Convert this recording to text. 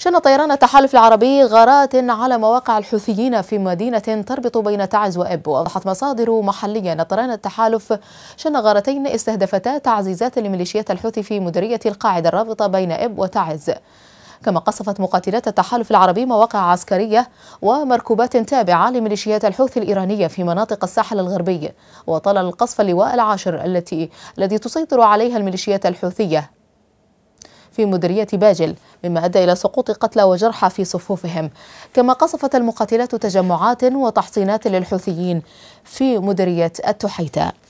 شن طيران التحالف العربي غارات على مواقع الحوثيين في مدينة تربط بين تعز وإب وأوضحت مصادر محلية أن طيران التحالف شن غارتين استهدفتا تعزيزات لميليشيات الحوثي في مديرية القاعدة الرابطة بين إب وتعز كما قصفت مقاتلات التحالف العربي مواقع عسكرية ومركوبات تابعة لميليشيات الحوثي الإيرانية في مناطق الساحل الغربي وطال القصف اللواء العاشر التي الذي تسيطر عليها الميليشيات الحوثية في مديرية باجل مما أدى إلى سقوط قتلى وجرحى في صفوفهم كما قصفت المقاتلات تجمعات وتحصينات للحوثيين في مديرية التحيتة